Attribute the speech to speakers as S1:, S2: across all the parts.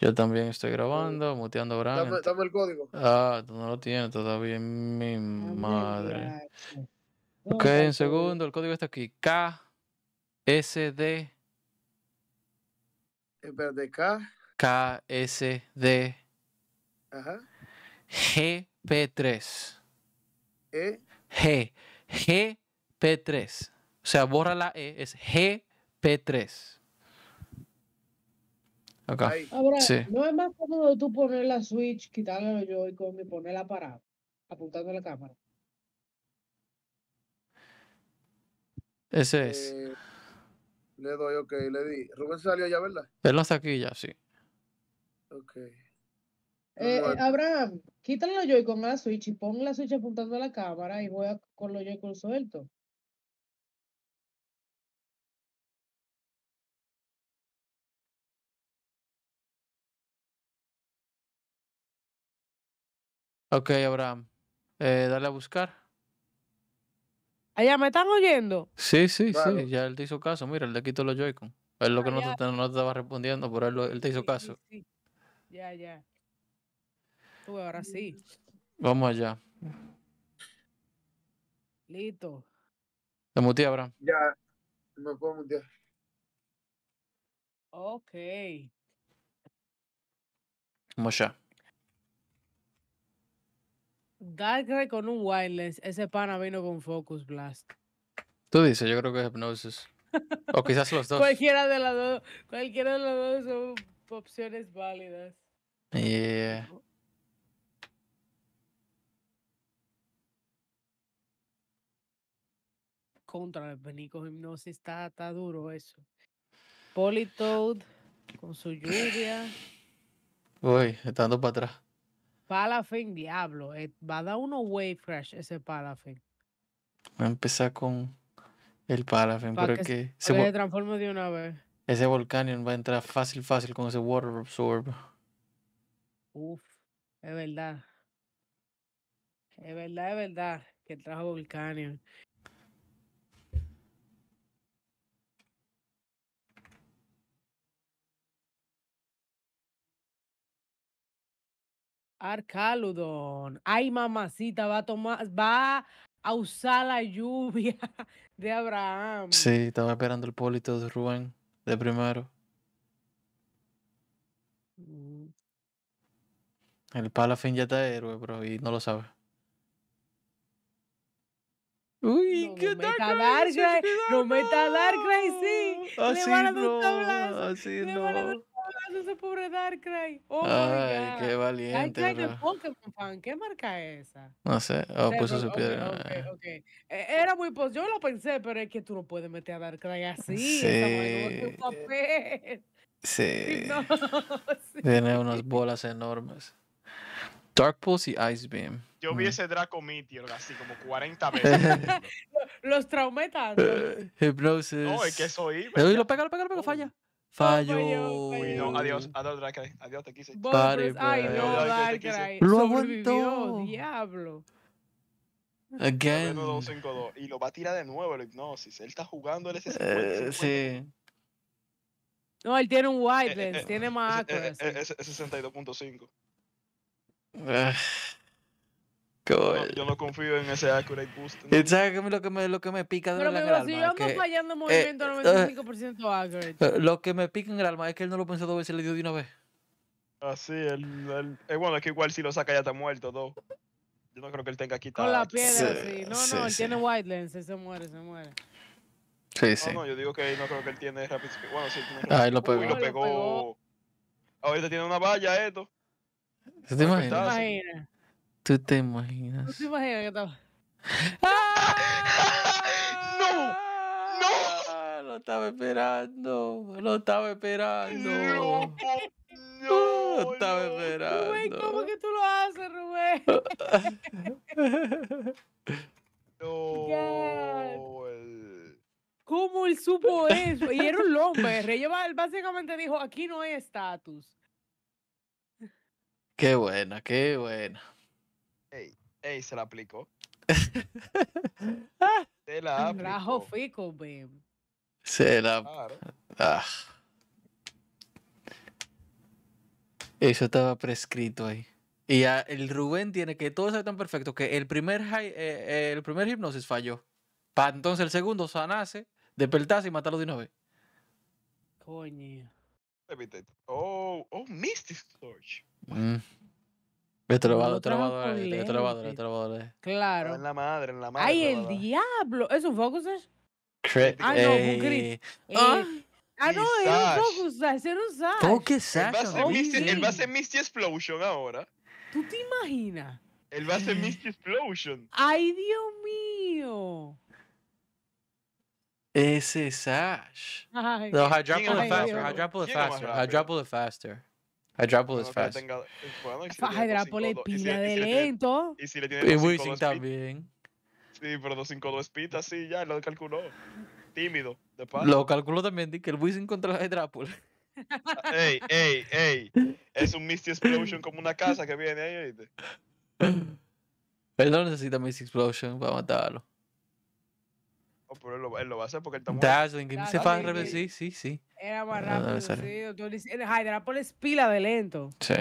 S1: Yo también estoy grabando, muteando a Brian. el código. Ah, tú no lo tienes todavía, ah, mi madre. Ok, un segundo, el código está aquí. K, S, D.
S2: ¿de K.
S1: K, S, D. Ajá. G, P3. ¿E? G, G, P3. O sea, borra la E, es G, P3. Abraham, Ahora, ¿no
S2: es más cómodo tú poner la Switch, quitarle los Joy-Con y ponerla parada, apuntando a la cámara?
S1: Ese es.
S3: Eh, le doy, ok, le di. Rubén salió ya, ¿verdad?
S1: Él no está aquí ya, sí. Ok. Eh,
S2: eh, Abraham, quítale los Joy-Con a la Switch y pon la Switch apuntando a la cámara y voy a, con los Joy-Con suelto. Ok, Abraham.
S1: Eh, dale a buscar.
S2: Allá, ah, ¿me están oyendo? Sí, sí, sí.
S1: Ya él te hizo caso. Mira, él le quitó los Joy-Con. Es lo ah, que no te, estaba respondiendo, por él, él te hizo caso.
S2: Ya, ya. ahora sí.
S1: Vamos allá. Listo. ¿Te mute Abraham?
S2: Ya, me puedo mutear. Ok. Vamos allá. Darkrai con un wireless, ese pana vino con Focus Blast.
S1: Tú dices, yo creo que es Hypnosis. o quizás los dos.
S2: Cualquiera de las dos, son opciones válidas.
S1: Yeah.
S2: Contra el Benico Hipnosis está, está duro eso. Politoad con su lluvia.
S1: Uy, estando para atrás.
S2: Palafin, diablo. Eh, va a dar uno wave fresh ese Palafin.
S1: Voy a empezar con el Palafin, para que, se,
S2: transforme de una vez.
S1: Ese Volcanion va a entrar fácil, fácil con ese Water Absorb.
S2: Uf, es verdad. Es verdad, es verdad que trajo Volcanion. Arcaludon. Ay, mamacita, va a tomar, va a usar la lluvia de Abraham. Sí,
S1: estaba esperando el polito de Rubén, de primero. Mm. El palafín ya está héroe, bro, y no lo sabe.
S2: Uy, no, ¿qué tal? No meta Darkrai, no, no, sí. Así Le van a dar no. Van a ese pobre Darkrai? Oh Ay, qué valiente. Darkrai Pokémon ¿Qué marca es esa? No sé. Oh, puso su piedra. Okay, okay, eh. e, Era muy pues Yo lo pensé, pero es que tú no puedes meter a Darkrai así.
S1: Sí.
S2: Tiene
S1: unas bolas enormes. Dark Pulse y Ice Beam.
S3: Yo vi mm. ese Draco Meteor así como 40 veces. los traumetas.
S1: hipnosis No, es que eso lo pega, lo pega, falla. Fallo. adiós,
S3: adiós, Darkrai. Adiós, te quise.
S1: Pues, ay, pues. no, Darkrai. Lo aguantó.
S2: Diablo.
S3: Again. y lo va a tirar de nuevo el hipnosis. Él está jugando el ese
S2: eh, sí. No, él tiene un eh, wide eh, tiene más accuracy.
S3: es 62.5.
S1: Yo no confío en ese accurate boost. ¿Sabes lo que me, lo que me pica de la Si yo ando fallando eh, movimiento 95% eh, accurate. Eh, lo que me pica en el alma es que él no lo pensó dos veces y le dio de una vez.
S3: ah, el, el, bueno, es que igual si lo saca ya está muerto, todo. Yo no creo que él tenga quitado Con la piedra, sí. No, no, él tiene
S2: white lens, se muere, se muere.
S1: Sí, sí.
S3: No, yo digo que no creo que él tiene rapid Bueno, sí, tiene lo pegó. lo Ahorita tiene una valla esto.
S1: ¿Se te imaginas? ¿Tú te imaginas?
S2: ¿Tú te imaginas que estaba? ¡No! ¡No!
S1: Lo estaba esperando. Lo estaba esperando. No,
S2: no, lo
S1: estaba esperando. Rubén, ¿cómo que
S2: tú lo haces, Rubén? no. ¿Cómo él supo eso? Y era un hombre. Rey básicamente dijo, aquí no hay estatus.
S1: Qué buena, qué buena. Ey, ey, se la
S2: aplicó. se la aplicó.
S1: Se la... Ah. Eso estaba prescrito ahí. Y ya el Rubén tiene que todo ser tan perfecto que el primer, eh, eh, el primer hipnosis falló. entonces el segundo sanase, despertase y matarlo de nuevo.
S3: Coño. Oh, oh, Mystic Torch.
S1: Yo te lo voy a te lo voy a
S2: Claro. En la madre, en la madre. ¡Ay, el diablo! ¿Es un focus
S1: dash? Ah, no, un eh, crit.
S2: Ah, eh, ah, no, era un focus dash, era un sash. ¡El va a ser
S3: Misty Explosion ahora.
S2: ¿Tú te imaginas?
S3: ¡El va a ser Misty Explosion.
S2: ¡Ay, Dios mío!
S1: Ese Sash.
S2: No, I drop it faster. I drop it faster. I
S1: drop it faster. Hydrapolis es fast.
S2: pila de lento.
S1: y si también.
S3: Sí, pero dos cinco dos así ya, lo calculó. Tímido,
S1: de paso. Lo calculó también, que el Wishing contra Hydrapole. Ah, ey, ey, ey. Es un Misty Explosion como una casa que viene ahí, ¿oíste? Él no necesita Misty Explosion para matarlo.
S3: Oh, pero él lo, va a hacer porque él está muy... Dazzling,
S1: sí, sí, sí. Era más ah, rápido,
S2: sí. Hydrapol es pila de lento.
S1: Sí.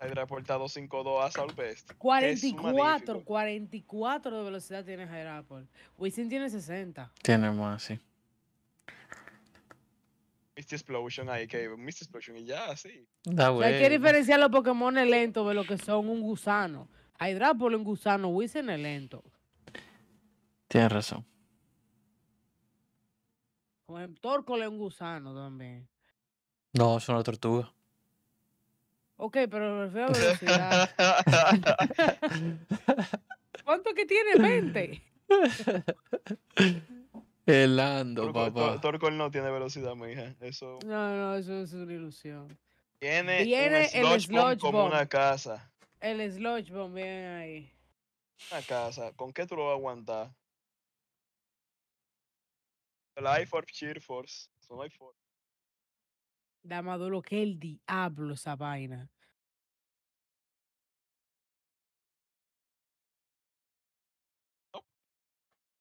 S3: Hydrapol está 252 a South
S2: 44, 44 de velocidad tiene Hydrapol. Wisin tiene 60.
S1: Tiene más, sí.
S3: Misty Explosion ahí, que Misty Explosion y ya, sí.
S1: Da hay que diferenciar
S2: los Pokémon lentos de lo que son un gusano. Hydrapol es un gusano, Wisin es lento. Tienes razón. Como el es un gusano también.
S1: No, es una tortuga.
S2: Ok, pero me velocidad. ¿Cuánto que tiene? 20.
S1: El
S3: ando, papá. Torcol no tiene velocidad, mi hija. Eso...
S2: No, no, eso, es una ilusión. Tiene, el un sludge bomb como una casa. El sludge bomb viene ahí.
S3: Una casa. ¿Con qué tú lo vas a aguantar? Life for Cheer Force. Son Life Force.
S2: Dama que el diablo esa vaina.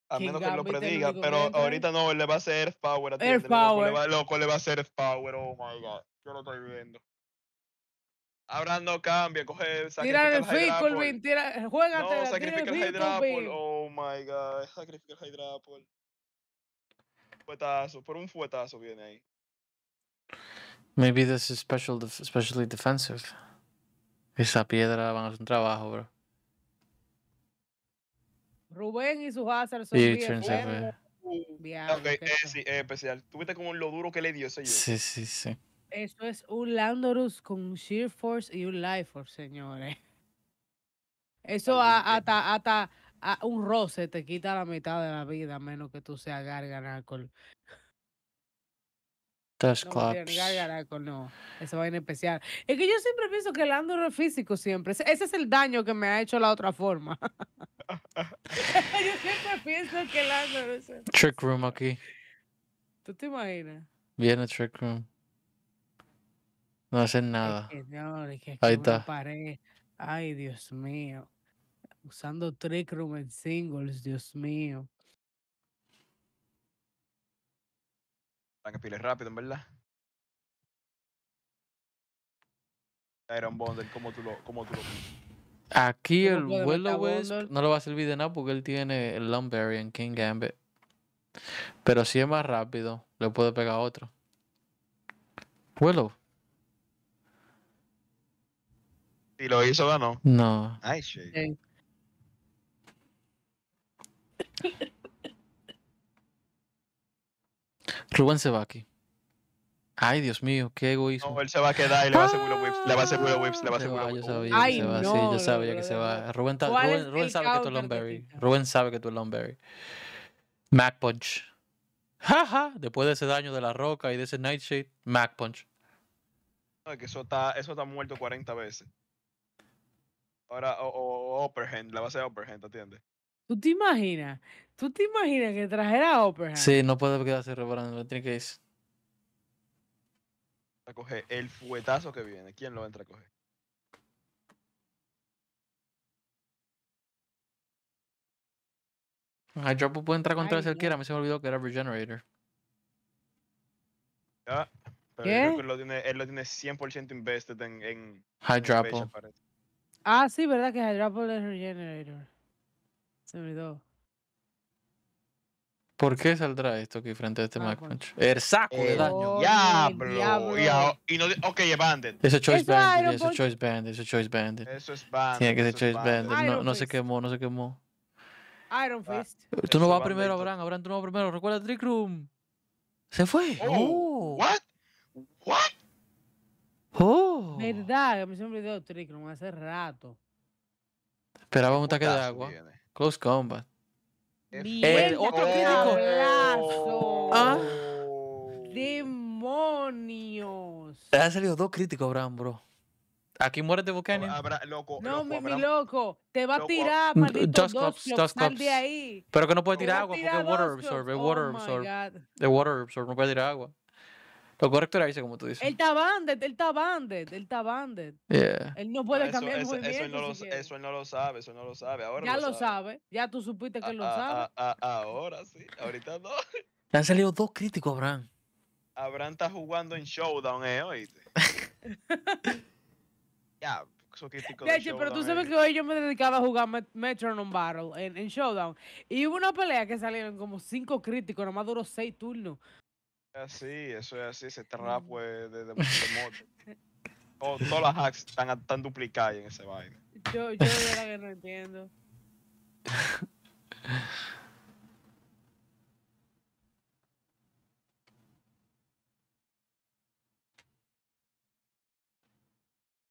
S2: A menos que lo prediga, pero ahorita no,
S3: le va a hacer Earth Power. Earth Power. Loco le, va, loco, le va a hacer Earth Power, oh my god. Yo lo estoy viendo. Ahora no cambia, coge, Tira el Fickle Bean,
S2: tira, juégate, no, sacrifica el Hydrapple,
S3: oh my god, sacrifica el Hydrapple fuetazo, por un fuetazo viene ahí.
S1: Maybe this is special especially defensive. Esa piedra van a hacer un trabajo, bro.
S2: Rubén y sus hazards son bien. Okay,
S3: es, sí, especial. Tuviste como lo duro que le dio ese Sí,
S1: sí, sí.
S2: Eso es un Landorus con Sheer Force y un Life Force, señores. Eso hasta, hasta, Ah, un roce te quita la mitad de la vida, a menos que tú seas gárgara alcohol. Touch no, Eso va a no. Esa especial. Es que yo siempre pienso que el andro es físico siempre. Ese, es el daño que me ha hecho la otra forma. yo siempre pienso que el andor es...
S1: Trick room aquí.
S2: ¿Tú te imaginas?
S1: Viene Trick Room. No hacen nada. Ahí está.
S2: Ay, Dios mío usando Trick Room en singles, Dios mío.
S3: Están que pile rápido, en verdad. Iron mm. Bond, como tú lo, como tú lo
S1: Aquí el Willow no le va a servir de nada porque él tiene el Lumberry en King Gambit. Pero si es más rápido, le puedo pegar otro. Willow. Si lo hizo, ganó. No. Ay, shit. Rubén se va aquí. Ay, Dios mío, qué egoísmo. No, él se va a quedar y le va a hacer Willow Whips, le va a hacer Willow Whips, le va a hacer Willow Whips. Yo sabía que se va, sí, yo sabía que se va. Rubén, sabe que tú eres Longberry. Rubén sabe que tú eres Longberry. Mac Punch. Jaja, ja. después de ese daño de la roca y de ese Nightshade, Mac Punch. que
S3: eso está, eso está muerto 40 veces. Ahora, o, la le va a hacer Upperhand, ¿entiendes?
S2: ¿Tú te imaginas? ¿Tú te imaginas que trajera a Sí, no puede
S1: quedarse reparando, tiene que irse.
S3: A coger el fuetazo que viene, ¿quién lo entra a coger?
S1: Hydropo ah, puede entrar contra el quiera, a mí se me olvidó que era Regenerator.
S3: Ah, pero ¿Qué? que él lo tiene, él lo tiene 100% invested en, en Hydropo.
S2: Ah, sí, verdad que Hydropo es Regenerator. Se me olvidó.
S1: ¿Por qué saldrá esto aquí frente a este ah, Punch? El saco de daño. Oh, diablo. diablo.
S2: Y no,
S3: ok, Abandoned. Eso es
S1: Choice band. Bandit. es Choice Bandit. Eso es Choice Bandit. Eso es Bandit. Tiene que ser Choice Bandit. No, no se quemó, no se quemó. Iron ah, Fist. Tú no vas primero, Abraham. Abraham, tú no vas primero. Recuerda Trick Room. Se fue. Oh. oh. What?
S2: What? Oh. Verdad, me siempre me Trick Room hace rato.
S1: Esperaba un ataque de agua. Viene? Close Combat.
S2: Eh, el otro crítico. ¿Ah? ¡Demonios!
S1: Te han salido dos críticos, Abraham, bro. Aquí muérete, Buchanan. Oh, Abra,
S2: no, mi, loco. Te va a tirar, maldito. Dust Cops, Cops. Pero que no puede tirar agua porque es water absorb. Es water oh, absorb.
S1: Es water absorb. No puede tirar agua. Lo correcto era irse, como tú dices.
S2: Él está banded, él está banded, él está banded. Él no puede ah, cambiar el eso, eso, él no lo,
S3: eso él no lo sabe, eso él no lo sabe. Ahora ya lo sabe.
S2: ya tú supiste que él lo sabe.
S3: ahora sí, ahorita no.
S1: Te han salido
S2: dos críticos, Abraham.
S3: Abraham está jugando en Showdown, ¿eh? Oíste. ya, su críticos. De, pero tú sabes eh. que hoy
S2: yo me dedicaba a jugar Met Metronome Battle en, en Showdown. Y hubo una pelea que salieron como cinco críticos, nomás duró seis turnos.
S3: Así, eso es así, ese trap mm. pues, de, mucho todas las hacks están, están duplicadas en ese vaina.
S2: Yo, yo de la que no entiendo.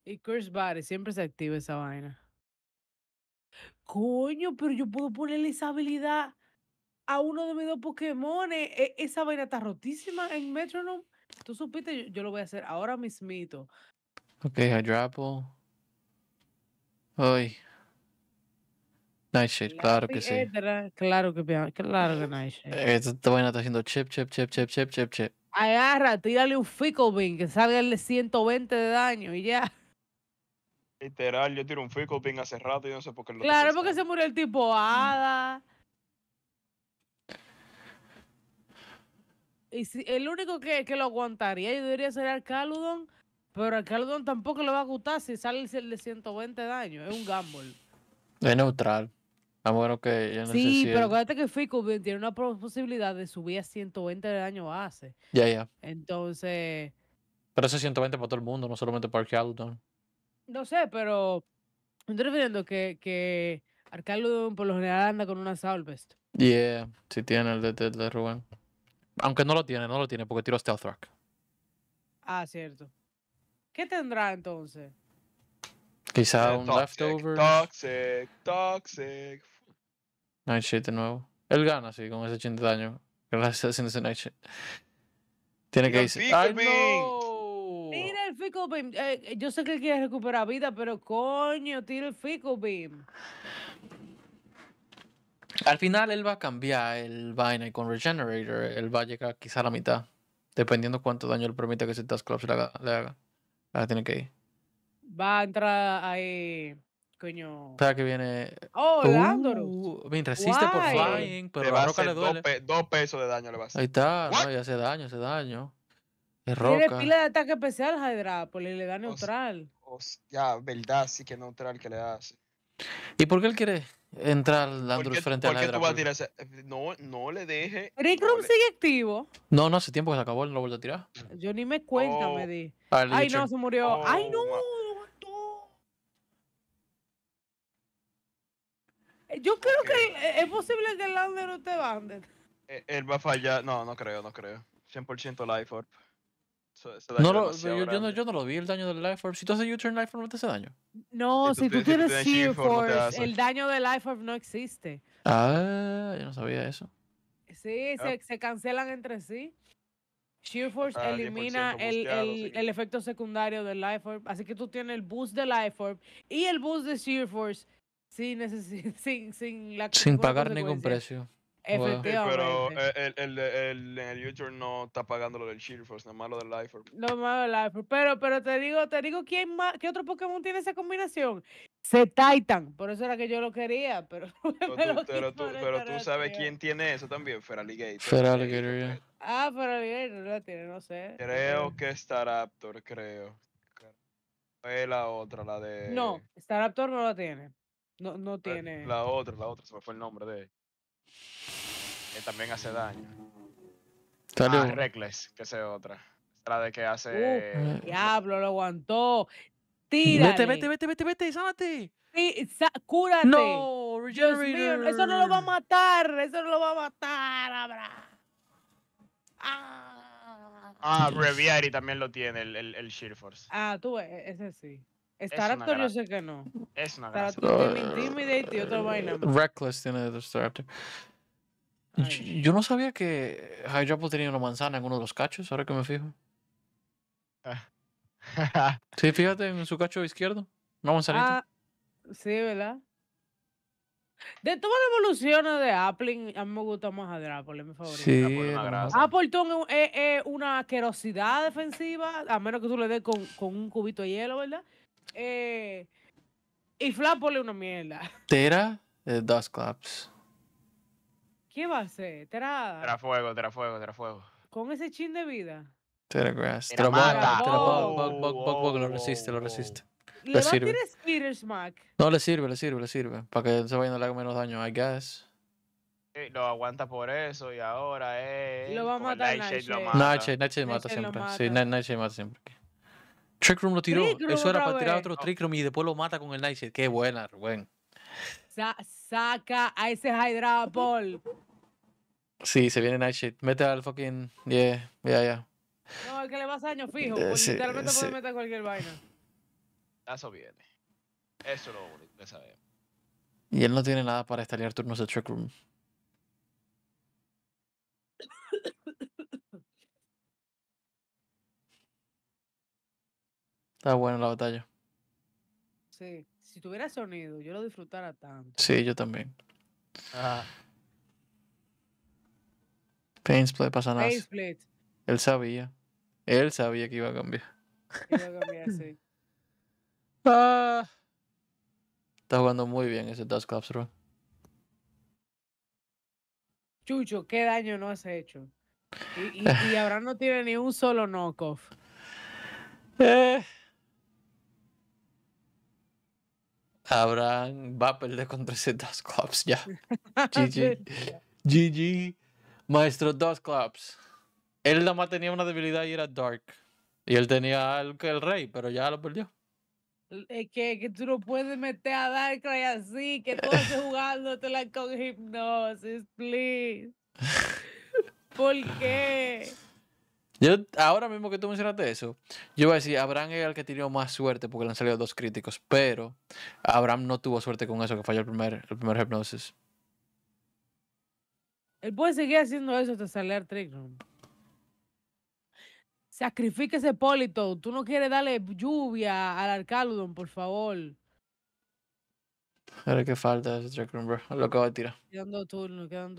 S2: Y Curse Body, siempre se activa esa vaina. Coño, pero yo puedo ponerle esa habilidad a uno de mis dos Pokémon. E, esa vaina está rotísima en Metronome. Tú supiste, yo, lo voy a hacer ahora mismito.
S1: Ok, Hydrapple. Ay. Nightshade, claro que sí.
S2: Claro que, claro que Nightshade.
S1: Esta vaina está haciendo chip, chip, chip, chip, chip, chip, chip.
S2: Agarra, tírale un ping que salga el 120 de daño y ya.
S3: Literal, yo tiro un Ficobin hace rato y no sé por qué lo Claro,
S2: porque se murió el tipo mm. hada y el único que, lo aguantaría, yo debería ser Arcaludon, Pero Arcaludon tampoco le va a gustar si sale el de 120 de daño. Es un gamble.
S1: Es neutral. bueno, que sí, pero
S2: acuérdate que Fico tiene una posibilidad de subir a 120 de daño base. Ya, ya. Entonces.
S1: Pero ese 120 para todo el mundo, no solamente para Arcaludon.
S2: No sé, pero. Me estoy refiriendo que, que Arcaludon por lo general anda con una Salvest.
S1: Yeah, si tiene el de, de, de Rubén. Aunque no lo tiene, no lo tiene porque tiró Stealth Rock.
S2: Ah, cierto. ¿Qué tendrá entonces?
S1: Quizá un
S3: leftover. Toxic, toxic.
S1: Nightshade de nuevo. Él gana, sí, con ese 80 de daño. Gracias a ese Nightshade. Tiene que irse. ¡Ay,
S2: no! Tira el Fickle Beam. Eh, yo sé que él quiere recuperar vida, pero coño, tira el Fico Beam.
S1: Al final él va a cambiar el vaina y con Regenerator él va a llegar quizá a la mitad. Dependiendo cuánto daño le permite que ese Task se le haga. Ahora tiene que ir.
S2: Va a entrar ahí. Coño.
S1: sea que viene.
S2: Oh, uh,
S1: Mientras Bien, resiste por flying, pero va a roca le
S2: duele. Dos, pesos de daño le va a hacer. Ahí está,
S1: no, y hace daño, hace daño. Es roca. Tiene pila
S2: de ataque especial, Hydra, pues le da neutral. Ya, verdad, sí
S3: que neutral que le hace.
S1: ¿Y por qué él quiere? Entra Landrus frente a la Hydra.
S3: Eh, no, no le
S2: deje. Rick Room sigue activo.
S1: No, no, hace tiempo que se acabó, no lo vuelvo a tirar.
S2: Yo ni me cuenta, oh. me di. Ah, Ay, no, se murió. Oh, Ay, no. Eh, yo creo que eh, es posible que el no te bande.
S3: Él va a fallar. No, no
S1: creo, no creo. 100% Life Orb no yo, no, yo, no, lo vi el daño del Life Orb. Si tú haces U-Turn Life Orb, no te hace daño.
S2: No, si tú, tienes Sheer Force, el daño del Life Orb no existe.
S1: Ah, yo no sabía eso.
S2: Sí, ah. se, se, cancelan entre sí. Sheer Force ah, elimina el, el, el, efecto secundario del Life Orb. Así que tú tienes el boost de Life Orb y el boost de Sheer Force sin, sin, sin, sin pagar ningún precio. Efectivamente. pero
S3: eh, el, el, YouTube no está pagando lo del Force, nada más lo del Life
S2: Lo malo del Pero, pero te digo, te digo quién más, qué otro Pokémon tiene esa combinación. Se Titan, por eso era que yo lo quería, pero.
S3: Pero, tú, sabes quién tiene eso también, Feraligator.
S2: Ah, Feraligator no la tiene, no sé. Creo
S3: que Staraptor, creo. Es la otra, la de. No,
S2: Staraptor no la tiene. No, no tiene. La
S3: otra, la otra, se me fue el nombre de ella. Que también hace daño. Ah, Reckless, que es otra. La de que hace. Uh,
S2: diablo, lo aguantó. Tira. Vete, vete, vete, vete, vete, sánate. Sí, cúrate. No, eso no lo va a matar. Eso no lo va a matar, Abra.
S3: Ah, ah también lo tiene, el, el, el Sheer Force.
S2: Ah, tú, ese sí. Estar yo sé que no. Es una gracia. tiene intimidate y otra vaina. Uh,
S1: Reckless tiene de Yo no sabía que High Apple tenía una manzana en uno de los cachos, ahora que me fijo. sí, fíjate en su cacho izquierdo. Una manzanita. Ah,
S2: sí, ¿verdad? De todas las evoluciones de Apple, a mí me gusta más a es mi favorito. Sí, Apple, es, una asquerosidad defensiva, a menos que tú le des con, con un cubito de hielo, ¿verdad? Eh, y Flap ponle una mierda.
S1: Tera, eh, dos claps.
S2: ¿Qué va a hacer? Tera. Tera
S1: fuego, tera fuego, tera fuego.
S2: Con ese chin de vida.
S1: Tera grass. Tera mata. Tera bug, bug, bug, oh, bug, lo oh, resiste, lo oh, resiste.
S2: ¿Le, le sirve. Spitter Smack?
S1: No, le sirve, le sirve, le sirve. Para que se vaya a le menos daño, I guess.
S3: lo aguanta por eso y ahora es.
S2: Lo va a matar. Nightshade, mata. Nightshade, Nightshade mata siempre. Sí,
S1: Nightshade mata siempre. Trick Room lo tiró. Eso era para tirar otro Trick Room y después lo mata con el Nightshade. Qué buena, Rubén.
S2: saca a ese Hydra Paul
S1: Sí, se viene Nightshade. Mete al fucking. Yeah, yeah, yeah.
S2: No, el que le pasa daño fijo. Eh, porque sí, puede meter cualquier vaina.
S3: Eso viene. Eso es lo único que sabemos.
S1: Y él no tiene nada para estallar turnos de Trick Room. Está bueno la batalla.
S2: Sí, si tuviera sonido, yo lo disfrutara tanto.
S1: Sí, yo también. Ah. split
S2: pasa nada. split.
S1: Él sabía. Él sabía que iba a cambiar.
S2: Iba a cambiar, sí. Ah.
S1: Está jugando muy bien ese Dust Club,
S2: Chucho, ¿qué daño no has hecho? Y, y, y ahora no tiene ni un solo knockoff. Eh.
S1: Abraham va a perder contra ese Clubs ya. GG. GG. Maestro dos Clubs. Él nada más tenía una debilidad y era Dark. Y él tenía al que el rey, pero ya lo perdió.
S2: Es eh, que, tú no puedes meter a Darkrai así, que tú estás jugándotela con hipnosis, please. ¿Por qué?
S1: Yo, ahora mismo que tú mencionaste eso, yo voy a decir, Abraham es el que tiró más suerte porque le han salido dos críticos, pero Abraham no tuvo suerte con eso, que falló el primer, el primer
S2: hipnosis. Él puede seguir haciendo eso hasta salir al room. Sacrifíquese, Polito. Tú no quieres darle lluvia al Arcaludon, por favor.
S1: Ahora qué falta ese room, bro. Lo acabo de tirar.
S2: Quedan dos turnos, quedan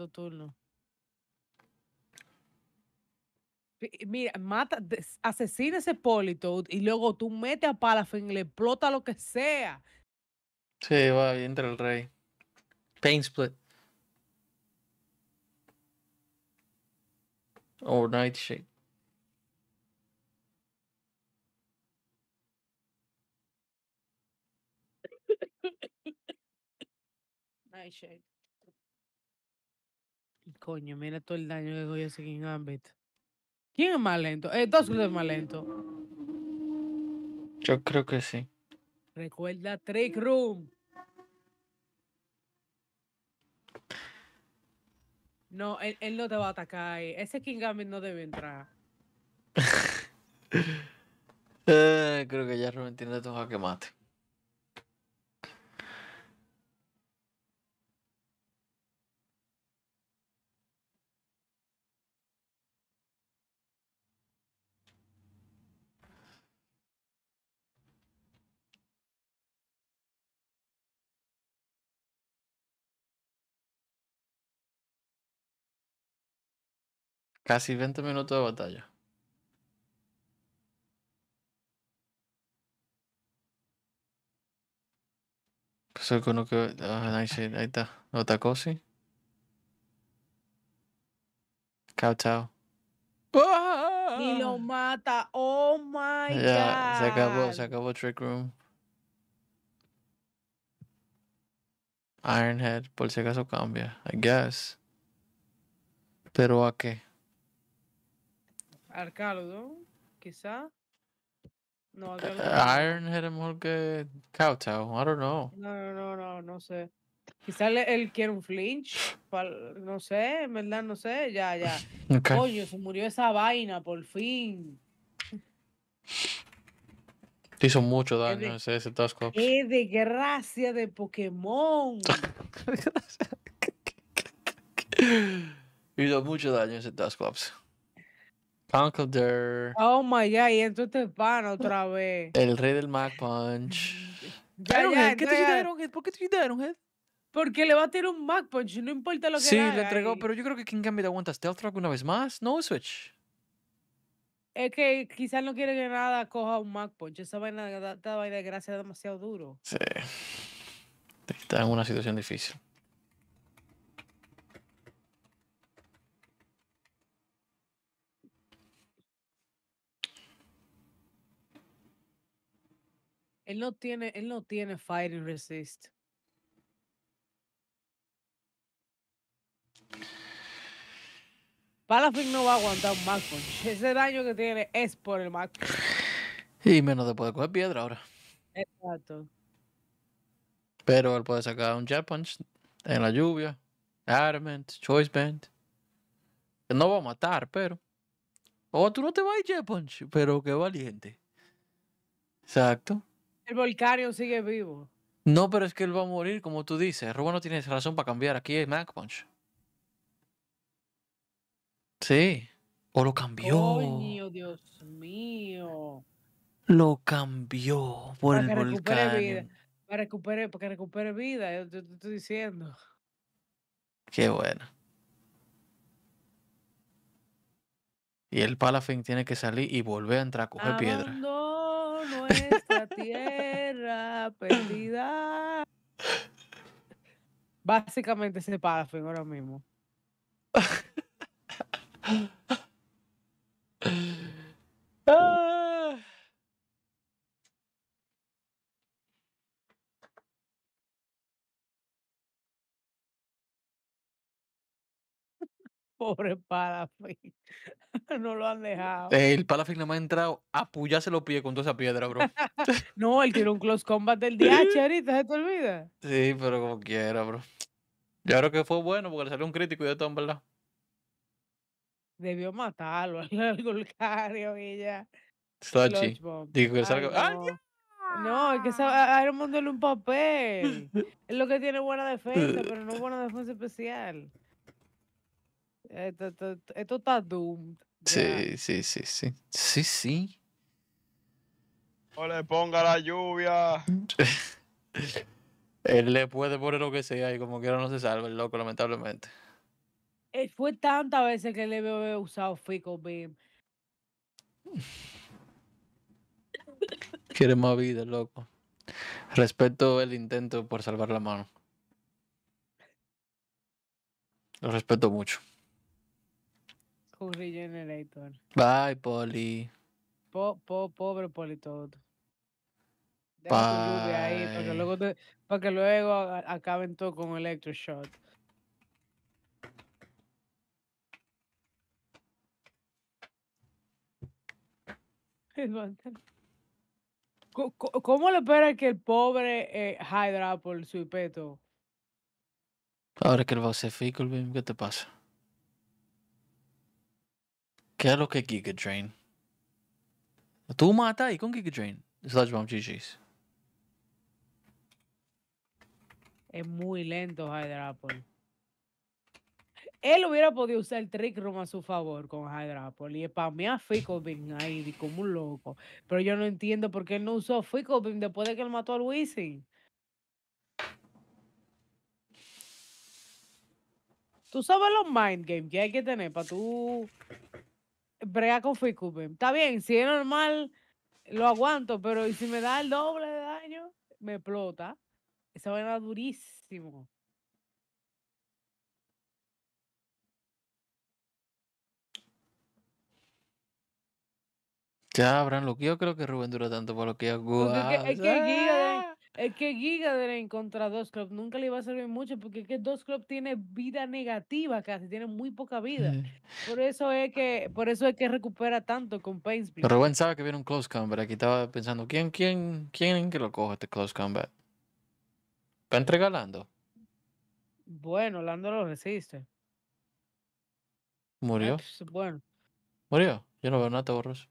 S2: mira, mata, asesina ese Polito y luego tú mete a Palafin y le explota lo que sea.
S1: Sí, va, entra el rey. Pain split. O oh, nightshade.
S2: nightshade. Coño, mira todo el daño que voy a seguir en ¿Quién es más lento? Eh, que es más lento.
S1: Yo creo que sí.
S2: Recuerda Trick Room. No, él, no te va a atacar. Ese King Gambit no debe entrar.
S1: Eh, creo que ya Rubén tiene tu que mate. Casi 20 minutos de batalla. Pues con lo que. ahí está. Otra Chao, chao.
S2: ¡Ah! Y lo mata. Oh my yeah,
S1: god. Se acabó, se acabó Trick Room. Iron Head. por si acaso cambia, I guess. Pero a qué?
S2: Arcaldo, quizá. No, eh, Arcaldo.
S1: Iron Ironhead es mejor que I don't No,
S2: no, no, no, no sé. Quizá él, quiere un flinch, no sé, en verdad no sé, ya, ya. Coño, se murió esa vaina, por fin.
S1: hizo mucho daño ese, ese Task
S2: ¡Qué desgracia de Pokémon!
S1: hizo mucho daño ese Task Uncle
S2: Oh my god, y entonces van otra vez.
S1: El rey del Mac Punch.
S2: ya, ¿qué te ¿Por qué te hiciste Ironhead? Porque le va a tirar un Mac Punch, no importa lo que Sí, le, entregó, pero
S1: yo creo que King Gambit aguanta Stealth Rock una vez más. No,
S2: Switch. Es que quizás no quiere que nada coja un Mac Punch. Esa vaina, vaina de gracia es demasiado duro.
S1: Sí. Está en una situación difícil.
S2: Él no tiene, él no tiene fighting resist. Palafin no va a aguantar un max Punch. Ese daño que tiene es por el Mac
S1: Y menos de poder coger piedra ahora.
S2: Exacto.
S1: Pero él puede sacar un Jet Punch en la lluvia. Adamant, Choice Band. No va a matar, pero. O tú no te vas a Jet Punch, pero qué valiente. Exacto.
S2: El volcario sigue vivo.
S1: No, pero es que él va a morir, como tú dices. Rubén no tiene razón para cambiar. Aquí es Mac Sí. O lo cambió.
S2: Coño, Dios
S1: mío. Lo cambió
S2: por el volcán. Para, para que recupere vida, yo te, estoy diciendo.
S1: Qué bueno. Y el Palafin tiene que salir y volver a entrar a coger piedra.
S2: No, no es Tierra perdida. Básicamente ese párrafo ahora mismo. Pobre Palafin. No lo han mm, dejado.
S1: El Palafin no me ha entrado a se los pies con toda esa piedra, bro.
S2: no, él tiene un close combat del DH ahorita, ¿se te olvida?
S1: Sí, pero como quiera, bro. Yo creo que fue bueno porque le salió un crítico y de todo, en verdad.
S2: Debió matarlo ¡El golcario y ya.
S1: Sachi. no! es
S2: que a un papel. Es lo que tiene buena defensa, pero no buena defensa especial. Esto, está doomed.
S1: Sí, sí, sí, sí. Sí, sí.
S3: No le ponga
S1: la lluvia. Él le puede poner lo que sea y como quiera no se salva el loco, lamentablemente.
S2: Él eh, fue tantas veces que le veo usado Fico Beam.
S1: Quiere más vida, loco. Respeto el intento por salvar la mano. Lo respeto mucho.
S2: Un Regenerator.
S1: Bye, Poli.
S2: Po, po, pobre poli todo.
S1: ahí
S2: para que luego, acaben todo con shot. ¿Cómo le espera que el pobre eh, Hydra por su peto?
S1: Ahora que el va a ¿qué te pasa? ¿Qué es lo que Giga Drain? Tú mata ahí con Giga Drain. Sludge Bomb GG's.
S2: Es muy lento Hydrapple. Él hubiera podido usar el trick room a su favor con Y es y mí a Ficobin ahí como un loco. Pero yo no entiendo por qué él no usó Ficobin después de que él mató a Wisin. Tú sabes los mind games que hay que tener para tú brega con Ficupen. Está bien, si es normal, lo aguanto, pero si me da el doble de daño, me explota. Esa vaina durísimo.
S1: Ya, Abraham, lo que yo creo que Rubén dura tanto Por lo que yo
S2: es que Giga de contra Dos Club nunca le iba a servir mucho porque es que Dos Club tiene vida negativa casi, tiene muy poca vida. Por eso es que, por eso es que recupera tanto con Speed. Pero
S1: Rubén sabe que viene un close combat. Aquí estaba pensando, ¿quién, quién, quién que lo coja este close combat? a entregar Lando?
S2: Bueno, Lando lo resiste. ¿Murió? Ah, pues, bueno.
S1: ¿Murió? Yo no veo nada borroso.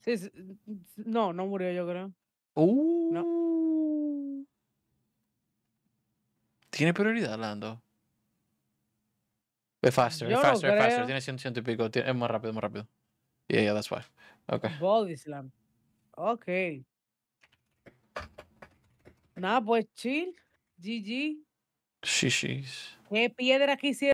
S2: sí, mm, mm, no, no murió, yo creo. Uh. No.
S1: ¿Tiene prioridad Lando? Es faster, es faster, faster. Tiene ciento, y pico. es más rápido, más rápido. Yeah, yeah, that's why. Okay.
S2: Body slam. Ok. Nada, pues chill. GG. Shishis. ¿Qué piedra quisiera?